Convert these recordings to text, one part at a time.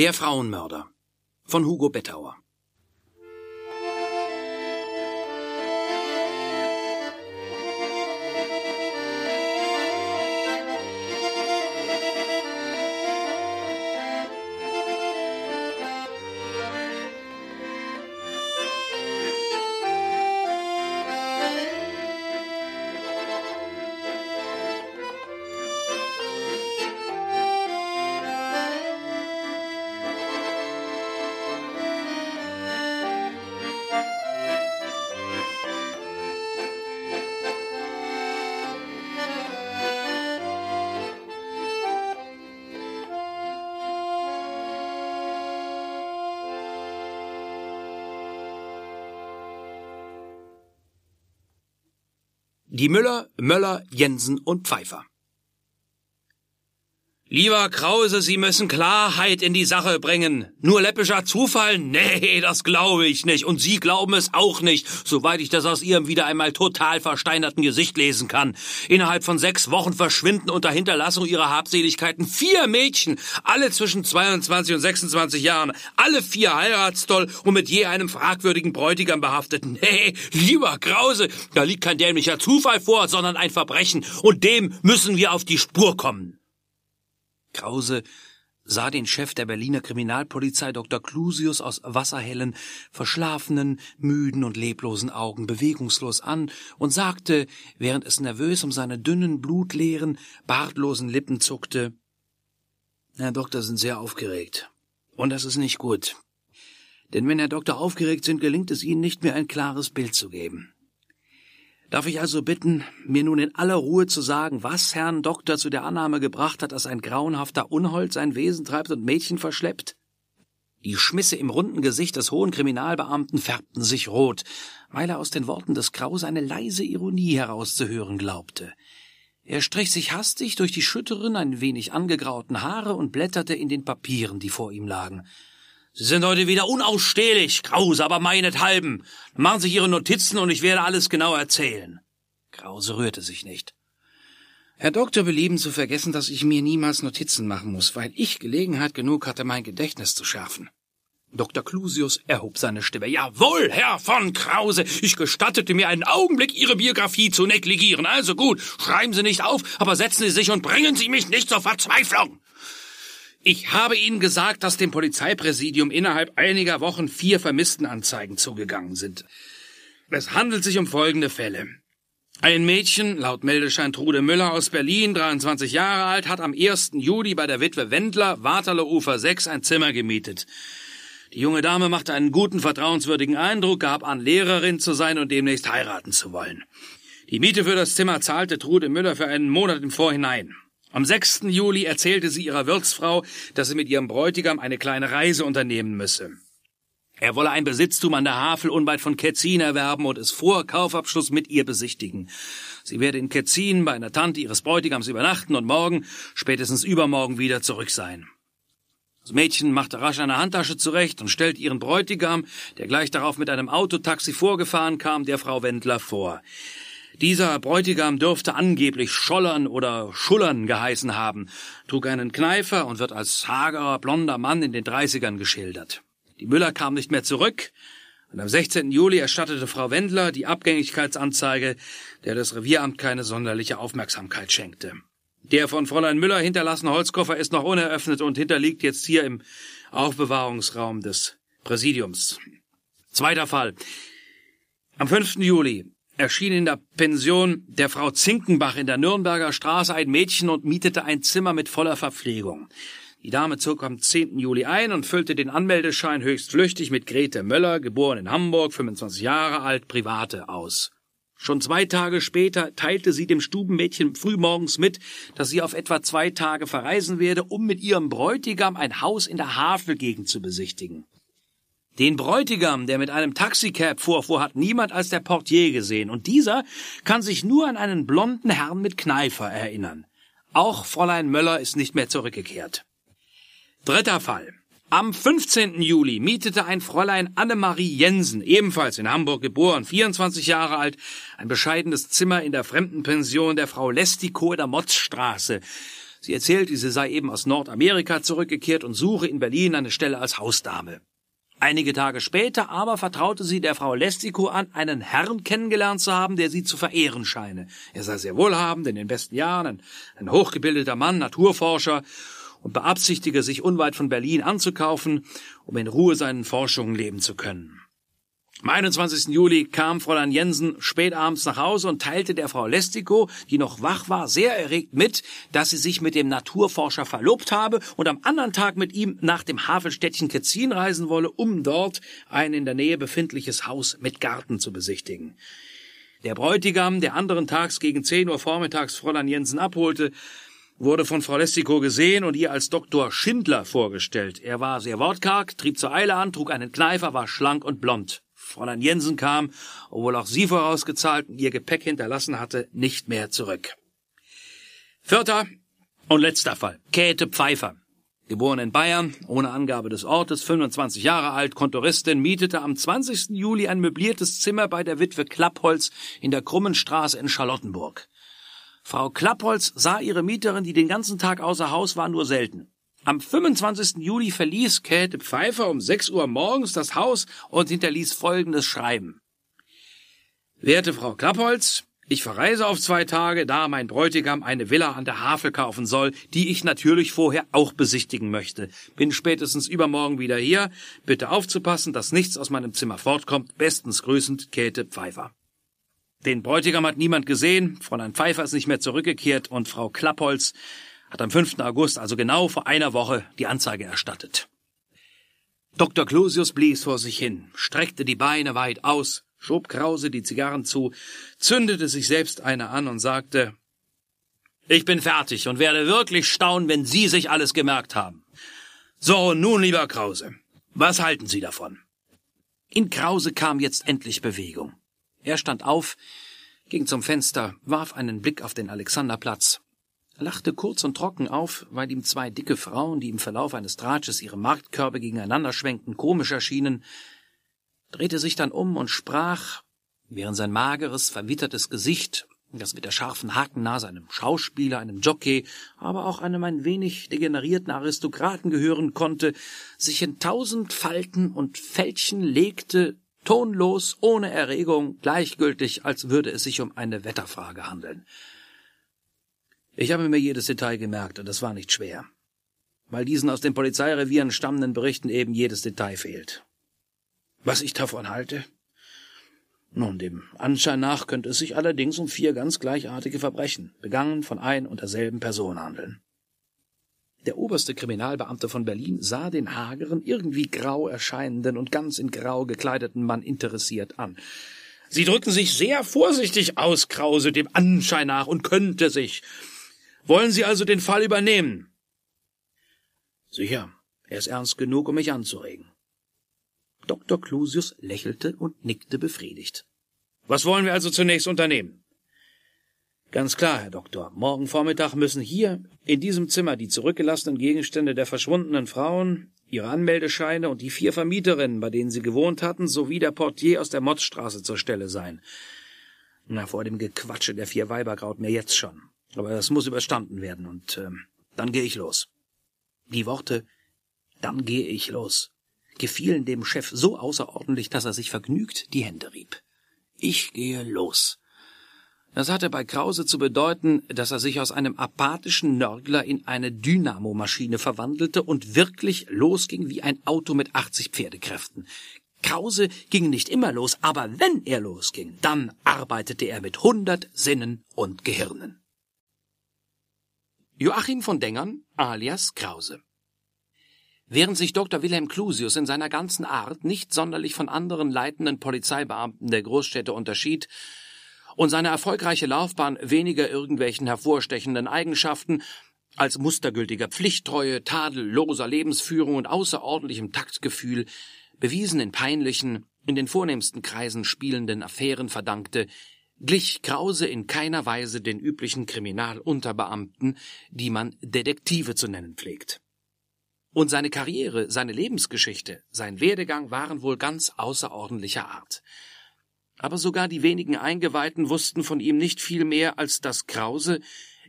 Der Frauenmörder von Hugo Bettauer die Müller, Möller, Jensen und Pfeiffer. Lieber Krause, Sie müssen Klarheit in die Sache bringen. Nur läppischer Zufall? Nee, das glaube ich nicht. Und Sie glauben es auch nicht, soweit ich das aus Ihrem wieder einmal total versteinerten Gesicht lesen kann. Innerhalb von sechs Wochen verschwinden unter Hinterlassung Ihrer Habseligkeiten vier Mädchen, alle zwischen 22 und 26 Jahren, alle vier heiratsdoll und mit je einem fragwürdigen Bräutigam behaftet. Nee, lieber Krause, da liegt kein dämlicher Zufall vor, sondern ein Verbrechen. Und dem müssen wir auf die Spur kommen. Krause sah den Chef der Berliner Kriminalpolizei Dr. Clusius aus wasserhellen, verschlafenen, müden und leblosen Augen bewegungslos an und sagte, während es nervös um seine dünnen, blutleeren, bartlosen Lippen zuckte Herr Doktor sind sehr aufgeregt. Und das ist nicht gut. Denn wenn Herr Doktor aufgeregt sind, gelingt es Ihnen nicht mehr ein klares Bild zu geben. Darf ich also bitten, mir nun in aller Ruhe zu sagen, was Herrn Doktor zu der Annahme gebracht hat, dass ein grauenhafter Unhold sein Wesen treibt und Mädchen verschleppt? Die Schmisse im runden Gesicht des hohen Kriminalbeamten färbten sich rot, weil er aus den Worten des Kraus eine leise Ironie herauszuhören glaubte. Er strich sich hastig durch die schütteren, ein wenig angegrauten Haare und blätterte in den Papieren, die vor ihm lagen. Sie sind heute wieder unausstehlich, Krause, aber meinethalben. Machen Sie sich Ihre Notizen und ich werde alles genau erzählen. Krause rührte sich nicht. Herr Doktor belieben zu vergessen, dass ich mir niemals Notizen machen muss, weil ich Gelegenheit genug hatte, mein Gedächtnis zu schärfen. Dr. Clusius erhob seine Stimme. Jawohl, Herr von Krause, ich gestattete mir einen Augenblick, Ihre Biografie zu negligieren. Also gut, schreiben Sie nicht auf, aber setzen Sie sich und bringen Sie mich nicht zur Verzweiflung. Ich habe Ihnen gesagt, dass dem Polizeipräsidium innerhalb einiger Wochen vier Vermisstenanzeigen zugegangen sind. Es handelt sich um folgende Fälle. Ein Mädchen, laut Meldeschein Trude Müller aus Berlin, 23 Jahre alt, hat am 1. Juli bei der Witwe Wendler, Waterloo Ufer 6, ein Zimmer gemietet. Die junge Dame machte einen guten, vertrauenswürdigen Eindruck, gab an, Lehrerin zu sein und demnächst heiraten zu wollen. Die Miete für das Zimmer zahlte Trude Müller für einen Monat im Vorhinein. Am 6. Juli erzählte sie ihrer Wirtsfrau, dass sie mit ihrem Bräutigam eine kleine Reise unternehmen müsse. Er wolle ein Besitztum an der Havel unweit von Ketzin erwerben und es vor Kaufabschluss mit ihr besichtigen. Sie werde in Ketzin bei einer Tante ihres Bräutigams übernachten und morgen, spätestens übermorgen, wieder zurück sein. Das Mädchen machte rasch eine Handtasche zurecht und stellte ihren Bräutigam, der gleich darauf mit einem Autotaxi vorgefahren kam, der Frau Wendler vor. Dieser Bräutigam dürfte angeblich Schollern oder Schullern geheißen haben, trug einen Kneifer und wird als hagerer, blonder Mann in den Dreißigern geschildert. Die Müller kam nicht mehr zurück, und am 16. Juli erstattete Frau Wendler die Abgängigkeitsanzeige, der das Revieramt keine sonderliche Aufmerksamkeit schenkte. Der von Fräulein Müller hinterlassene Holzkoffer ist noch uneröffnet und hinterliegt jetzt hier im Aufbewahrungsraum des Präsidiums. Zweiter Fall. Am 5. Juli erschien in der Pension der Frau Zinkenbach in der Nürnberger Straße ein Mädchen und mietete ein Zimmer mit voller Verpflegung. Die Dame zog am 10. Juli ein und füllte den Anmeldeschein höchst flüchtig mit Grete Möller, geboren in Hamburg, 25 Jahre alt, Private aus. Schon zwei Tage später teilte sie dem Stubenmädchen frühmorgens mit, dass sie auf etwa zwei Tage verreisen werde, um mit ihrem Bräutigam ein Haus in der Havelgegend zu besichtigen. Den Bräutigam, der mit einem Taxicab vorfuhr, hat niemand als der Portier gesehen, und dieser kann sich nur an einen blonden Herrn mit Kneifer erinnern. Auch Fräulein Möller ist nicht mehr zurückgekehrt. Dritter Fall. Am 15. Juli mietete ein Fräulein Annemarie Jensen, ebenfalls in Hamburg geboren, 24 Jahre alt, ein bescheidenes Zimmer in der Fremdenpension der Frau Lestico in der Motzstraße. Sie erzählte, sie sei eben aus Nordamerika zurückgekehrt und suche in Berlin eine Stelle als Hausdame. Einige Tage später aber vertraute sie der Frau Lestico an, einen Herrn kennengelernt zu haben, der sie zu verehren scheine. Er sei sehr wohlhabend, in den besten Jahren, ein, ein hochgebildeter Mann, Naturforscher und beabsichtige, sich unweit von Berlin anzukaufen, um in Ruhe seinen Forschungen leben zu können. Am 21. Juli kam Fräulein Jensen spät abends nach Hause und teilte der Frau Lestico, die noch wach war, sehr erregt mit, dass sie sich mit dem Naturforscher verlobt habe und am anderen Tag mit ihm nach dem Hafenstädtchen Ketzin reisen wolle, um dort ein in der Nähe befindliches Haus mit Garten zu besichtigen. Der Bräutigam, der anderen Tags gegen 10 Uhr vormittags Fräulein Jensen abholte, wurde von Frau Lestico gesehen und ihr als Doktor Schindler vorgestellt. Er war sehr wortkarg, trieb zur Eile an, trug einen Kneifer, war schlank und blond. Fräulein Jensen kam, obwohl auch sie vorausgezahlt und ihr Gepäck hinterlassen hatte, nicht mehr zurück. Vierter und letzter Fall. Käthe Pfeiffer. Geboren in Bayern, ohne Angabe des Ortes, 25 Jahre alt, Kontoristin, mietete am 20. Juli ein möbliertes Zimmer bei der Witwe Klappholz in der Krummenstraße in Charlottenburg. Frau Klappholz sah ihre Mieterin, die den ganzen Tag außer Haus war, nur selten. Am 25. Juli verließ Käthe Pfeiffer um 6 Uhr morgens das Haus und hinterließ folgendes Schreiben. Werte Frau Klappholz, ich verreise auf zwei Tage, da mein Bräutigam eine Villa an der Havel kaufen soll, die ich natürlich vorher auch besichtigen möchte. Bin spätestens übermorgen wieder hier. Bitte aufzupassen, dass nichts aus meinem Zimmer fortkommt. Bestens grüßend, Käthe Pfeiffer. Den Bräutigam hat niemand gesehen, Fräulein Pfeiffer ist nicht mehr zurückgekehrt und Frau Klappholz hat am 5. August, also genau vor einer Woche, die Anzeige erstattet. Dr. Clusius blies vor sich hin, streckte die Beine weit aus, schob Krause die Zigarren zu, zündete sich selbst eine an und sagte Ich bin fertig und werde wirklich staunen, wenn Sie sich alles gemerkt haben. So, nun, lieber Krause, was halten Sie davon? In Krause kam jetzt endlich Bewegung. Er stand auf, ging zum Fenster, warf einen Blick auf den Alexanderplatz, lachte kurz und trocken auf, weil ihm zwei dicke Frauen, die im Verlauf eines Dratsches ihre Marktkörbe gegeneinander schwenkten, komisch erschienen, drehte sich dann um und sprach, während sein mageres, verwittertes Gesicht, das mit der scharfen Hakennase einem Schauspieler, einem Jockey, aber auch einem ein wenig degenerierten Aristokraten gehören konnte, sich in tausend Falten und Fältchen legte, tonlos, ohne Erregung, gleichgültig, als würde es sich um eine Wetterfrage handeln. Ich habe mir jedes Detail gemerkt, und das war nicht schwer. Weil diesen aus den Polizeirevieren stammenden Berichten eben jedes Detail fehlt. Was ich davon halte? Nun, dem Anschein nach könnte es sich allerdings um vier ganz gleichartige Verbrechen, begangen von ein und derselben Person handeln. Der oberste Kriminalbeamte von Berlin sah den hageren, irgendwie grau erscheinenden und ganz in grau gekleideten Mann interessiert an. Sie drücken sich sehr vorsichtig aus, Krause, dem Anschein nach, und könnte sich wollen Sie also den Fall übernehmen? Sicher, er ist ernst genug, um mich anzuregen. Dr. Clusius lächelte und nickte befriedigt. Was wollen wir also zunächst unternehmen? Ganz klar, Herr Doktor. Morgen Vormittag müssen hier in diesem Zimmer die zurückgelassenen Gegenstände der verschwundenen Frauen, ihre Anmeldescheine und die vier Vermieterinnen, bei denen sie gewohnt hatten, sowie der Portier aus der Motzstraße zur Stelle sein. Na, vor dem Gequatsche der vier Weiber graut mir jetzt schon. Aber das muss überstanden werden und ähm, dann gehe ich los. Die Worte dann gehe ich los gefielen dem Chef so außerordentlich, dass er sich vergnügt die Hände rieb. Ich gehe los. Das hatte bei Krause zu bedeuten, dass er sich aus einem apathischen Nörgler in eine Dynamomaschine verwandelte und wirklich losging wie ein Auto mit 80 Pferdekräften. Krause ging nicht immer los, aber wenn er losging, dann arbeitete er mit hundert Sinnen und Gehirnen. Joachim von Dengern alias Krause. Während sich Dr. Wilhelm Clusius in seiner ganzen Art nicht sonderlich von anderen leitenden Polizeibeamten der Großstädte unterschied und seine erfolgreiche Laufbahn weniger irgendwelchen hervorstechenden Eigenschaften als mustergültiger Pflichttreue, tadelloser Lebensführung und außerordentlichem Taktgefühl bewiesen in peinlichen, in den vornehmsten Kreisen spielenden Affären verdankte, glich Krause in keiner Weise den üblichen Kriminalunterbeamten, die man Detektive zu nennen pflegt. Und seine Karriere, seine Lebensgeschichte, sein Werdegang waren wohl ganz außerordentlicher Art. Aber sogar die wenigen Eingeweihten wussten von ihm nicht viel mehr, als dass Krause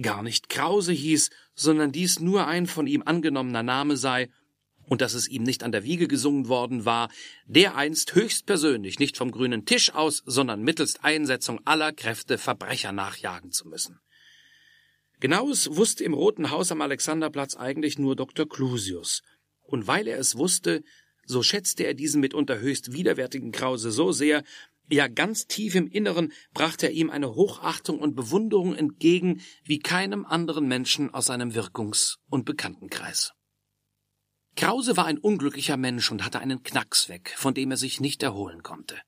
gar nicht Krause hieß, sondern dies nur ein von ihm angenommener Name sei, und dass es ihm nicht an der Wiege gesungen worden war, dereinst höchstpersönlich nicht vom grünen Tisch aus, sondern mittelst Einsetzung aller Kräfte Verbrecher nachjagen zu müssen. Genaues wusste im Roten Haus am Alexanderplatz eigentlich nur Dr. Clusius, und weil er es wusste, so schätzte er diesen mitunter höchst widerwärtigen Krause so sehr, ja ganz tief im Inneren brachte er ihm eine Hochachtung und Bewunderung entgegen wie keinem anderen Menschen aus seinem Wirkungs- und Bekanntenkreis. Krause war ein unglücklicher Mensch und hatte einen Knacks weg, von dem er sich nicht erholen konnte.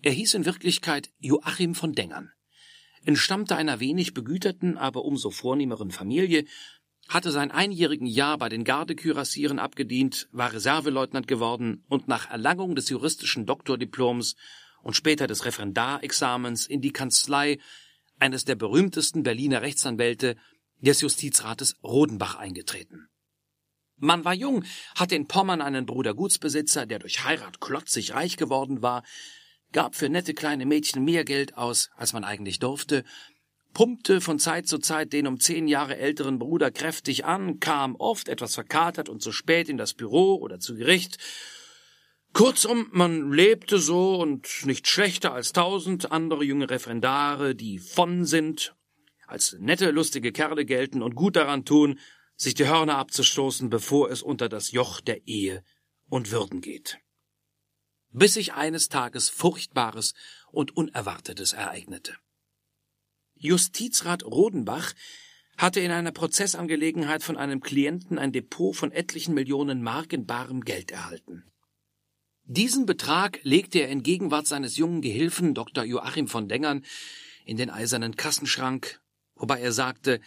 Er hieß in Wirklichkeit Joachim von Dengern, entstammte einer wenig begüterten, aber umso vornehmeren Familie, hatte sein einjährigen Jahr bei den Gardekürassieren abgedient, war Reserveleutnant geworden und nach Erlangung des juristischen Doktordiploms und später des Referendarexamens in die Kanzlei eines der berühmtesten Berliner Rechtsanwälte des Justizrates Rodenbach eingetreten. Man war jung, hatte in Pommern einen Bruder Gutsbesitzer, der durch Heirat klotzig reich geworden war, gab für nette kleine Mädchen mehr Geld aus, als man eigentlich durfte, pumpte von Zeit zu Zeit den um zehn Jahre älteren Bruder kräftig an, kam oft etwas verkatert und zu spät in das Büro oder zu Gericht. Kurzum, man lebte so und nicht schlechter als tausend andere junge Referendare, die von sind, als nette, lustige Kerle gelten und gut daran tun, sich die Hörner abzustoßen, bevor es unter das Joch der Ehe und Würden geht. Bis sich eines Tages Furchtbares und Unerwartetes ereignete. Justizrat Rodenbach hatte in einer Prozessangelegenheit von einem Klienten ein Depot von etlichen Millionen Mark in barem Geld erhalten. Diesen Betrag legte er in Gegenwart seines jungen Gehilfen Dr. Joachim von Dengern in den eisernen Kassenschrank, wobei er sagte,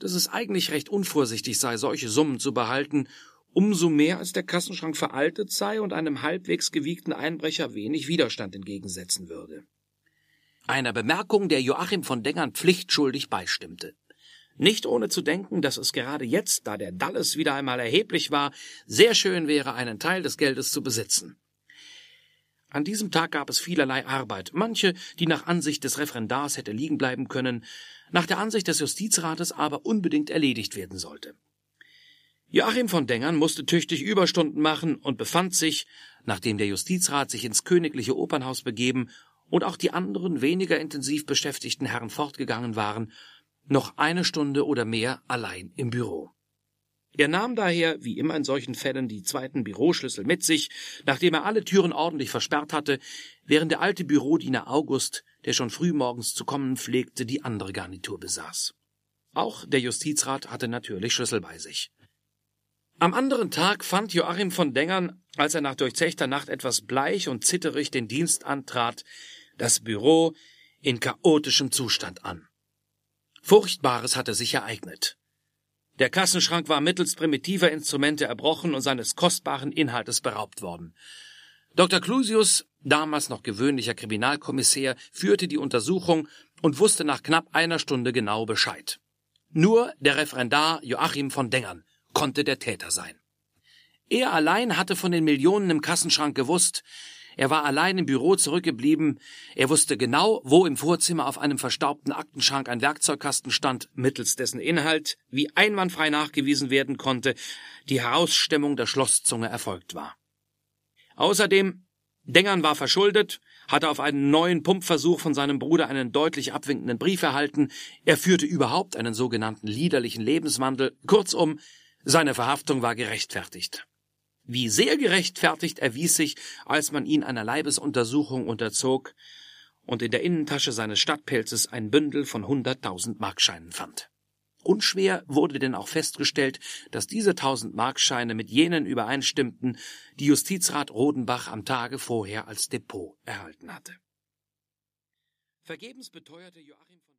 dass es eigentlich recht unvorsichtig sei, solche Summen zu behalten, umso mehr als der Kassenschrank veraltet sei und einem halbwegs gewiegten Einbrecher wenig Widerstand entgegensetzen würde. Einer Bemerkung, der Joachim von Dengern pflichtschuldig beistimmte. Nicht ohne zu denken, dass es gerade jetzt, da der Dalles wieder einmal erheblich war, sehr schön wäre, einen Teil des Geldes zu besitzen. An diesem Tag gab es vielerlei Arbeit, manche, die nach Ansicht des Referendars hätte liegen bleiben können, nach der Ansicht des Justizrates aber unbedingt erledigt werden sollte. Joachim von Dengern musste tüchtig Überstunden machen und befand sich, nachdem der Justizrat sich ins königliche Opernhaus begeben und auch die anderen weniger intensiv beschäftigten Herren fortgegangen waren, noch eine Stunde oder mehr allein im Büro. Er nahm daher, wie immer in solchen Fällen, die zweiten Büroschlüssel mit sich, nachdem er alle Türen ordentlich versperrt hatte, während der alte Bürodiener August, der schon früh morgens zu kommen pflegte, die andere Garnitur besaß. Auch der Justizrat hatte natürlich Schlüssel bei sich. Am anderen Tag fand Joachim von Dengern, als er nach durchzechter Nacht etwas bleich und zitterig den Dienst antrat, das Büro in chaotischem Zustand an. Furchtbares hatte sich ereignet. Der Kassenschrank war mittels primitiver Instrumente erbrochen und seines kostbaren Inhaltes beraubt worden. Dr. Clusius, damals noch gewöhnlicher Kriminalkommissär, führte die Untersuchung und wusste nach knapp einer Stunde genau Bescheid. Nur der Referendar Joachim von Dengern konnte der Täter sein. Er allein hatte von den Millionen im Kassenschrank gewusst, er war allein im Büro zurückgeblieben. Er wusste genau, wo im Vorzimmer auf einem verstaubten Aktenschrank ein Werkzeugkasten stand, mittels dessen Inhalt, wie einwandfrei nachgewiesen werden konnte, die Herausstemmung der Schlosszunge erfolgt war. Außerdem, Dengern war verschuldet, hatte auf einen neuen Pumpversuch von seinem Bruder einen deutlich abwinkenden Brief erhalten, er führte überhaupt einen sogenannten liederlichen Lebenswandel, kurzum, seine Verhaftung war gerechtfertigt. Wie sehr gerechtfertigt erwies sich, als man ihn einer Leibesuntersuchung unterzog und in der Innentasche seines Stadtpelzes ein Bündel von hunderttausend Markscheinen fand. Unschwer wurde denn auch festgestellt, dass diese tausend Markscheine mit jenen übereinstimmten, die Justizrat Rodenbach am Tage vorher als Depot erhalten hatte. Vergebens beteuerte Joachim